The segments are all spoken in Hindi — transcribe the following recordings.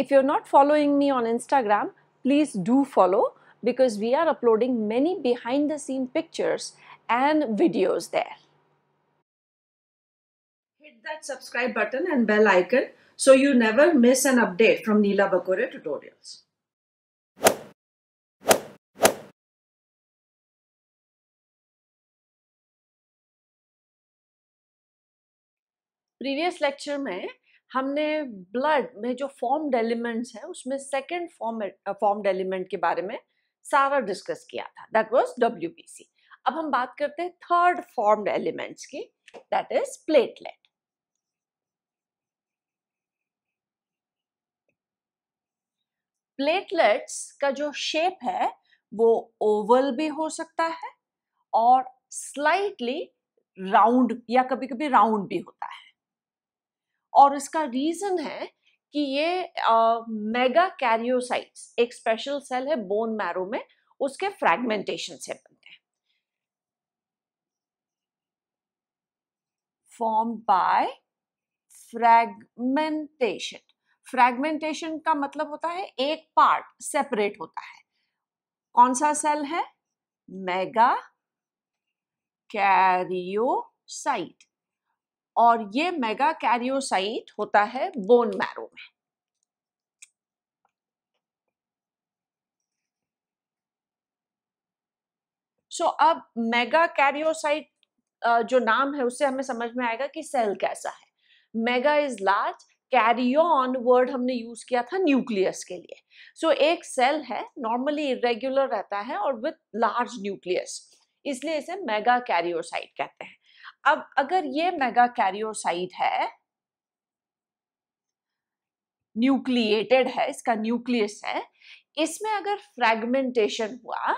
If you're not following me on Instagram, please do follow because we are uploading many behind the scene pictures and videos there. Hit that subscribe button and bell icon so you never miss an update from Neela Bakore tutorials. Previous lecture, में हमने ब्लड में जो फॉर्म्ड एलिमेंट्स हैं उसमें सेकेंड फॉर्म फॉर्म्ड एलिमेंट के बारे में सारा डिस्कस किया था दैट वाज डब्ल्यू अब हम बात करते हैं थर्ड फॉर्म्ड एलिमेंट्स की दैट इज प्लेटलेट प्लेटलेट्स का जो शेप है वो ओवल भी हो सकता है और स्लाइटली राउंड या कभी कभी राउंड भी होता है और इसका रीज़न है कि ये मेगा कैरियोसाइट्स एक स्पेशल सेल है बोन मैरो में उसके फ्रेगमेंटेशन से बनते हैं फॉर्म बाय फ्रेगमेंटेशन फ्रेगमेंटेशन का मतलब होता है एक पार्ट सेपरेट होता है कौन सा सेल है मेगा कैरियोसाइट और ये मेगा कैरियोसाइट होता है बोन मैरो में सो so, अब मेगा कैरियोसाइट जो नाम है उससे हमें समझ में आएगा कि सेल कैसा है mega is large on word हमने यूज किया था न्यूक्लियस के लिए सो so, एक सेल है नॉर्मली इरेग्युलर रहता है और विथ लार्ज न्यूक्लियस इसलिए इसे मेगा कैरियोसाइट कहते हैं अब अगर ये मेगा कैरियोसाइट है न्यूक्लिएटेड है इसका न्यूक्लियस है इसमें अगर फ्रेगमेंटेशन हुआ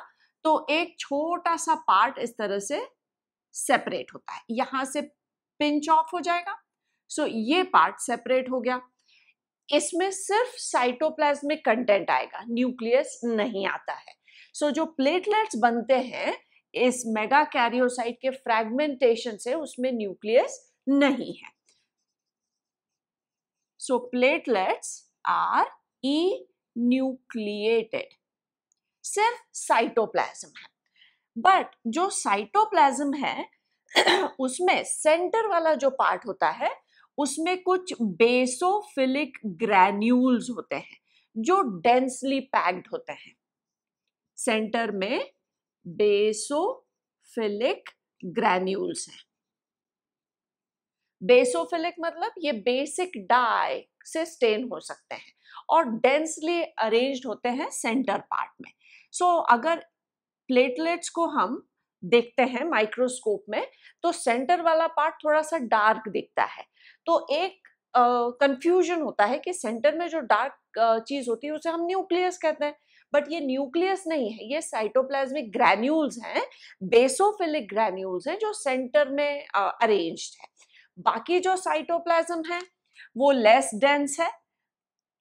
तो एक छोटा सा पार्ट इस तरह से सेपरेट होता है यहां से पिंच ऑफ हो जाएगा सो so, ये पार्ट सेपरेट हो गया इसमें सिर्फ साइटोप्लाज्मिक कंटेंट आएगा न्यूक्लियस नहीं आता है सो so, जो प्लेटलेट्स बनते हैं इस मेगा कैरियोसाइट के फ्रेगमेंटेशन से उसमें न्यूक्लियस नहीं है so platelets are enucleated सिर्फ साइटोप्लाज्म है बट जो साइटोप्लाज्म है उसमें सेंटर वाला जो पार्ट होता है उसमें कुछ बेसोफिलिक ग्रैन्यूल्स होते हैं जो डेंसली पैक्ड होते हैं सेंटर में बेसोफिलिक ग्रैन्यूल्स हैं बेसोफिलिक मतलब ये बेसिक डाई से स्टेन हो सकते हैं और डेंसली अरेंज्ड होते हैं सेंटर पार्ट में सो so, अगर प्लेटलेट्स को हम देखते हैं माइक्रोस्कोप में तो सेंटर वाला पार्ट थोड़ा सा डार्क दिखता है तो एक कंफ्यूजन uh, होता है कि सेंटर में जो डार्क uh, चीज होती है उसे हम न्यूक्लियस कहते हैं बट ये न्यूक्लियस नहीं है ये साइटोप्लाज्मिक ग्रैन्यूल्स हैं बेसोफिलिक ग्रैन्यूल्स हैं जो सेंटर में अरेंज है बाकी जो साइटोप्लाज्म है वो लेस डेंस है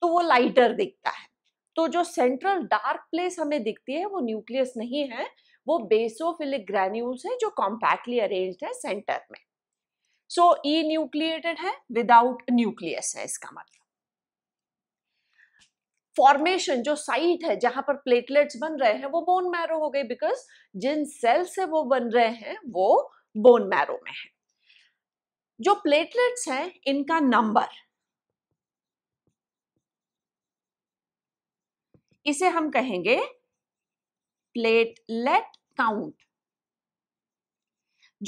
तो वो लाइटर दिखता है तो जो सेंट्रल डार्क प्लेस हमें दिखती है वो न्यूक्लियस नहीं है वो बेसोफिलिक ग्रैन्यूल्स e है जो कॉम्पैक्टली अरेंज है सेंटर में सो ई न्यूक्लिएटेड है विदाउट न्यूक्लियस है इसका मतलब फॉर्मेशन जो साइट है जहां पर प्लेटलेट्स बन रहे हैं वो बोन मैरो हो गई बिकॉज जिन सेल से वो बन रहे हैं वो बोन मैरो में है जो प्लेटलेट्स हैं इनका नंबर इसे हम कहेंगे प्लेटलेट काउंट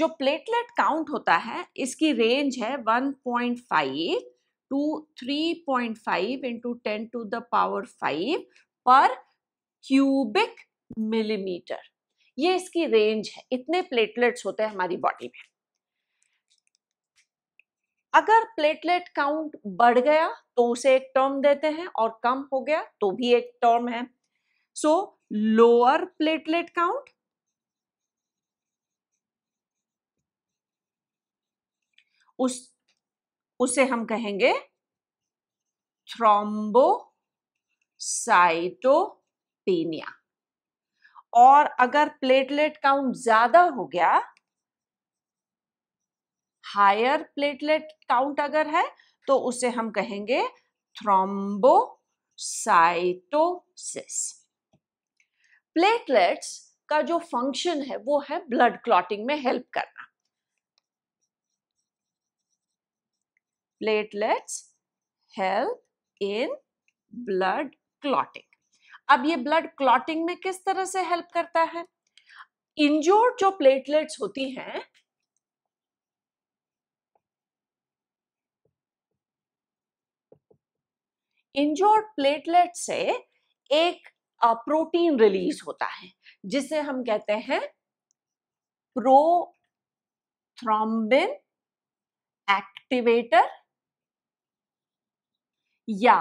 जो प्लेटलेट काउंट होता है इसकी रेंज है 1.5 point five into ten to the power five per cubic millimetre ये इसकी रेंज है इतने प्लेटलेट्स होते हैं हमारी बॉडी में अगर प्लेटलेट काउंट बढ़ गया तो उसे एक टर्म देते हैं और कम हो गया तो भी एक टर्म है सो लोअर प्लेटलेट काउंट उस उसे हम कहेंगे थ्रोम्बोसाइटोपेनिया और अगर प्लेटलेट काउंट ज्यादा हो गया हायर प्लेटलेट काउंट अगर है तो उसे हम कहेंगे थ्रोम्बोसाइटोसिस प्लेटलेट्स का जो फंक्शन है वो है ब्लड क्लॉटिंग में हेल्प करना platelets help in blood clotting अब ये ब्लड क्लॉटिंग में किस तरह से हेल्प करता है इंजोर्ड जो प्लेटलेट्स होती हैं इंजोर्ड प्लेटलेट से एक प्रोटीन रिलीज होता है जिसे हम कहते हैं प्रोथ्रॉम्बिन एक्टिवेटर या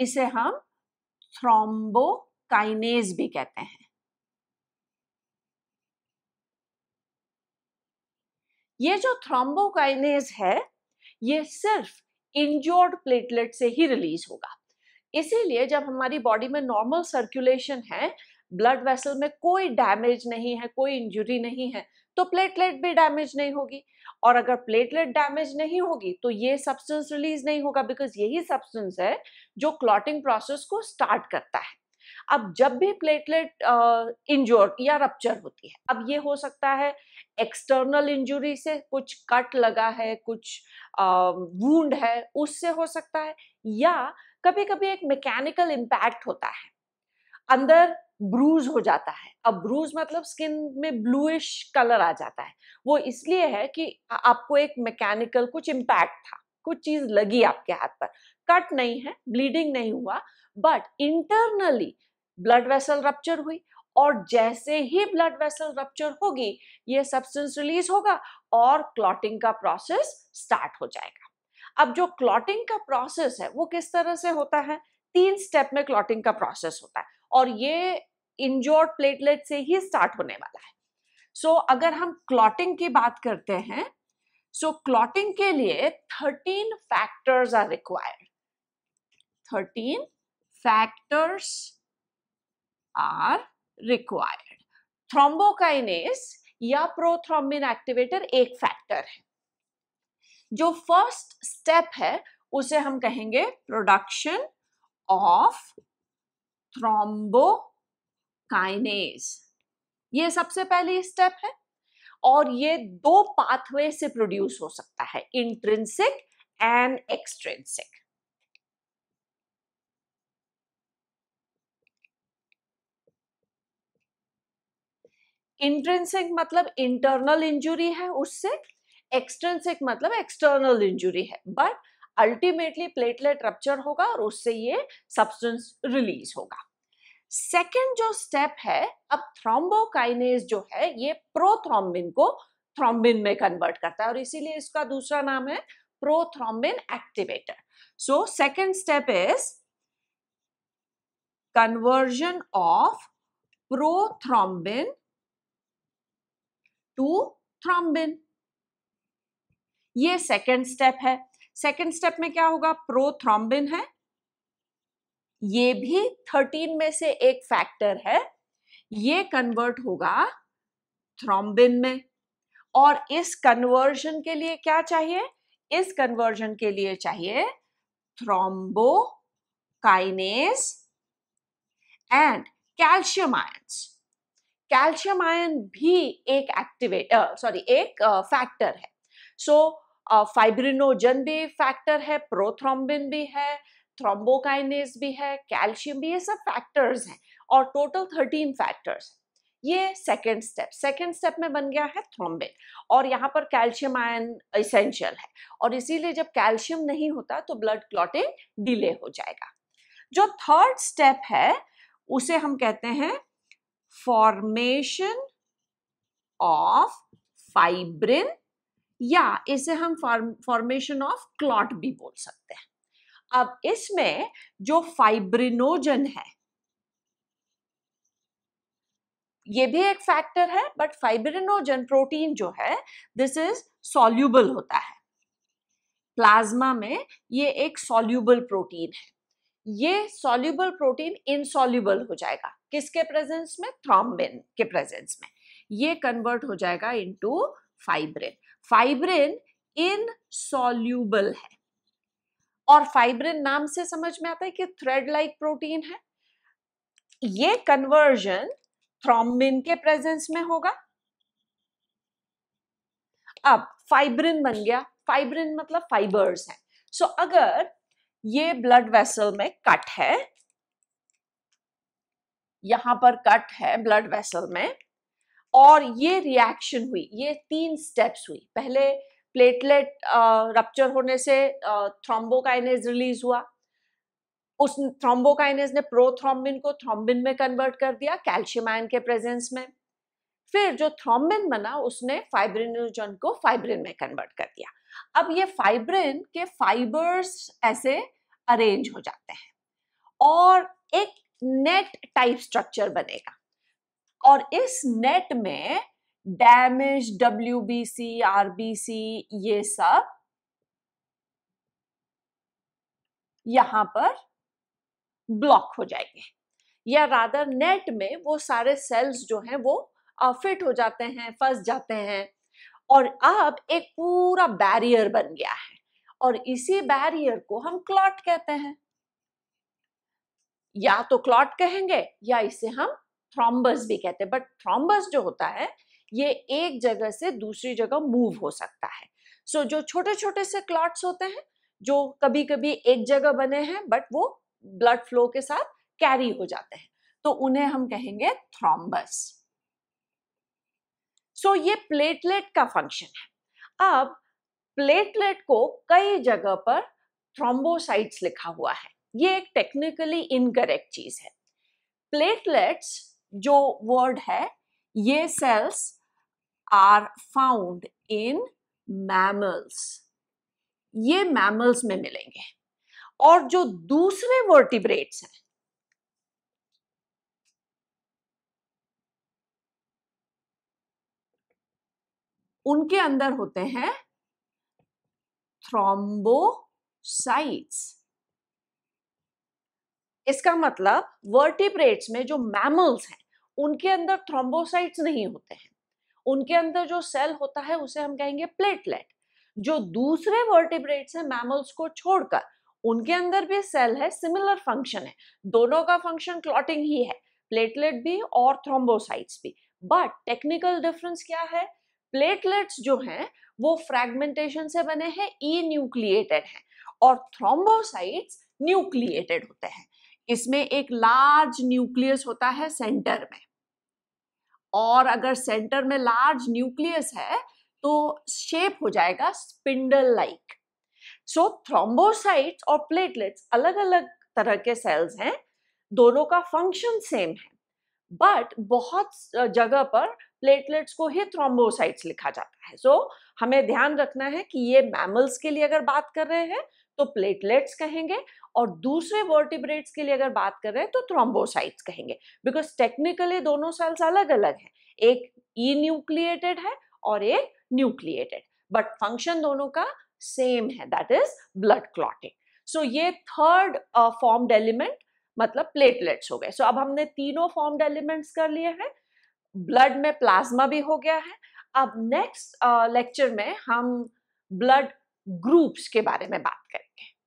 इसे हम थ्रोम्बोकाइनेज भी कहते हैं ये जो थ्रोम्बोकाइनेज है ये सिर्फ इंजोर्ड प्लेटलेट से ही रिलीज होगा इसीलिए जब हमारी बॉडी में नॉर्मल सर्कुलेशन है ब्लड वेसल में कोई डैमेज नहीं है कोई इंजुरी नहीं है तो प्लेटलेट भी डैमेज नहीं होगी और अगर प्लेटलेट डैमेज नहीं होगी तो ये सब्सटेंस रिलीज नहीं होगा बिकॉज यही सब्सटेंस है जो क्लॉटिंग प्रोसेस को स्टार्ट करता है अब जब भी प्लेटलेट इंजोर या रप्चर होती है अब ये हो सकता है एक्सटर्नल इंजुरी से कुछ कट लगा है कुछ वूंड है उससे हो सकता है या कभी कभी एक मैकेनिकल इम्पैक्ट होता है अंदर ब्रूज हो जाता है अब ब्रूज मतलब स्किन में ब्लूइश कलर आ जाता है वो इसलिए है कि आपको एक मैकेनिकल कुछ इम्पैक्ट था कुछ चीज लगी आपके हाथ पर कट नहीं है ब्लीडिंग नहीं हुआ but internally blood vessel rupture हुई और जैसे ही ब्लड वेसल रप्चर होगी ये सब्सटेंस रिलीज होगा और क्लॉटिंग का प्रोसेस स्टार्ट हो जाएगा अब जो क्लॉटिंग का प्रोसेस है वो किस तरह से होता है तीन स्टेप में क्लॉटिंग का प्रोसेस होता है और ये इंजोर्ड प्लेटलेट से ही स्टार्ट होने वाला है सो so, अगर हम क्लॉटिंग की बात करते हैं सो so, क्लॉटिंग के लिए thirteen factors are required thirteen factors are required thrombokinase या प्रोथ्रोम्बिन एक्टिवेटर एक फैक्टर है जो फर्स्ट स्टेप है उसे हम कहेंगे प्रोडक्शन ऑफ थ्रोम्बोकाइनेज ये सबसे पहली स्टेप है और ये दो पाथवे से प्रोड्यूस हो सकता है इंट्रिंसिक एंड एक्सट्रिंसिक इंट्रिंसिक मतलब इंटरनल इंजुरी है उससे एक्सट्रिंसिक मतलब एक्सटर्नल इंजुरी है बट अल्टीमेटली प्लेटलेट रप्चर होगा और उससे ये सब्सटेंस रिलीज होगा सेकेंड जो स्टेप है अब थ्रोम्बोकाइनेज जो है ये प्रोथ्रोम्बिन को थ्रोम्बिन में कन्वर्ट करता है और इसीलिए इसका दूसरा नाम है prothrombin activator so second step is conversion of prothrombin to thrombin ये सेकेंड स्टेप है सेकेंड स्टेप में क्या होगा प्रोथ्रॉम्बिन है ये भी थर्टीन में से एक फैक्टर है ये कन्वर्ट होगा थ्रोम्बिन में और इस कन्वर्जन के लिए क्या चाहिए इस कन्वर्जन के लिए चाहिए thrombokinase and calcium ions calcium ion भी एक एक्टिवेट सॉरी एक फैक्टर है सो so, फाइब्रिनोजन भी फैक्टर है प्रोथ्रोम्बिन भी है थ्रोम्बोकाइनेस भी है कैल्शियम भी ये सब फैक्टर्स हैं और टोटल थर्टीन फैक्टर्स ये सेकेंड स्टेप सेकेंड स्टेप में बन गया है थ्रोम्बिन और यहाँ पर कैल्शियम आयन इसेंशियल है और इसीलिए जब कैल्शियम नहीं होता तो ब्लड क्लॉटिंग डिले हो जाएगा जो थर्ड स्टेप है उसे हम कहते हैं फॉर्मेशन ऑफ फाइब्रिन या इसे हम फॉर्मेशन ऑफ क्लॉट भी बोल सकते हैं अब इसमें जो फाइब्रिनोजन है ये भी एक फैक्टर है बट फाइब्रिनोजन प्रोटीन जो है दिस इज सॉल्यूबल होता है प्लाज्मा में ये एक सॉल्यूबल प्रोटीन है ये सॉल्यूबल प्रोटीन इनसॉल्यूबल हो जाएगा किसके प्रेजेंस में थ्रोम्बिन के प्रेजेंस में ये कन्वर्ट हो जाएगा इनटू फाइब्रिन फाइब्रिन इनसॉल्यूबल है और फाइब्रिन नाम से समझ में आता है कि थ्रेड लाइक प्रोटीन है ये कन्वर्जन थ्रोम्बिन के प्रेजेंस में होगा अब फाइब्रिन बन गया फाइब्रिन मतलब फाइबर्स है सो so, अगर ये ब्लड वेसल में कट है यहां पर कट है ब्लड वेसल में और ये रिएक्शन हुई ये तीन स्टेप्स हुई पहले प्लेटलेट रप्चर होने से थ्रोम्बोकाइनेज रिलीज हुआ उस थ्रोम्बोकाइनेज ने प्रोथ्रोम्बिन को थ्रोम्बिन में कन्वर्ट कर दिया कैल्शियम आयन के प्रेजेंस में फिर जो थ्रोम्बिन बना उसने फाइब्रिनोजन को फाइब्रिन में कन्वर्ट कर दिया अब ये फाइब्रिन के फाइबर्स ऐसे अरेंज हो जाते हैं और एक नेट टाइप स्ट्रक्चर बनेगा और इस नेट में damage W B C R B C ये सब यहां पर ब्लॉक हो जाएंगे या रादर नेट में वो सारे सेल्स जो हैं वो फिट हो जाते हैं फंस जाते हैं और अब एक पूरा बैरियर बन गया है और इसी बैरियर को हम क्लॉट कहते हैं या तो क्लॉट कहेंगे या इसे हम थ्रॉम्बस भी कहते हैं बट थ्रॉम्बस जो होता है ये एक जगह से दूसरी जगह मूव हो सकता है सो so, जो छोटे छोटे से क्लॉट्स होते हैं जो कभी कभी एक जगह बने हैं बट वो ब्लड फ्लो के साथ कैरी हो जाते हैं तो उन्हें हम कहेंगे थ्रॉम्बस सो so, ये प्लेटलेट का फंक्शन है अब प्लेटलेट को कई जगह पर थ्रोम्बोसाइट्स लिखा हुआ है ये एक टेक्निकली इनकरेक्ट चीज है प्लेटलेट्स जो वर्ड है ये cells are found in mammals ये मैमल्स में मिलेंगे और जो दूसरे वर्टिब्रेट्स हैं उनके अंदर होते हैं थ्रोम्बोसाइट्स इसका मतलब वर्टिप्रेट्स में जो मैमल्स हैं उनके अंदर थ्रोम्बोसाइट्स नहीं होते हैं उनके अंदर जो सेल होता है उसे हम कहेंगे प्लेटलेट जो दूसरे वर्टिब्रेट्स हैं मैमल्स को छोड़कर उनके अंदर भी सेल है सिमिलर फंक्शन है दोनों का फंक्शन क्लॉटिंग ही है प्लेटलेट भी और थ्रोम्बोसाइट्स भी बट टेक्निकल डिफरेंस क्या है प्लेटलेट्स जो हैं वो फ्रेगमेंटेशन से बने हैं ई न्यूक्लिएटेड हैं और थ्रोम्बोसाइट्स न्यूक्लिएटेड होते हैं इसमें एक लार्ज न्यूक्लियस होता है सेंटर में और अगर सेंटर में लार्ज न्यूक्लियस है तो शेप हो जाएगा स्पिंडल लाइक सो थ्रोम्बोसाइट्स और प्लेटलेट्स अलग अलग तरह के सेल्स हैं दोनों का फंक्शन सेम है बट बहुत जगह पर प्लेटलेट्स को ही थ्रोम्बोसाइट्स लिखा जाता है सो so, हमें ध्यान रखना है कि ये मैमल्स के लिए अगर बात कर रहे हैं तो प्लेटलेट्स कहेंगे और दूसरे वर्टिब्रेट्स के लिए अगर बात कर रहे हैं तो थ्रोम्बोसाइट्स कहेंगे बिकॉज टेक्निकली दोनों सेल्स अलग अलग हैं एक ई न्यूक्लिएटेड है और एक न्यूक्लिएटेड बट फंक्शन दोनों का सेम है that is blood clotting so ये थर्ड फॉर्म्ड एलिमेंट मतलब प्लेटलेट्स हो गए सो so, अब हमने तीनों फॉर्म्ड एलिमेंट्स कर लिए हैं ब्लड में प्लाज्मा भी हो गया है अब नेक्स्ट लेक्चर uh, में हम ब्लड ग्रुप्स के बारे में बात करेंगे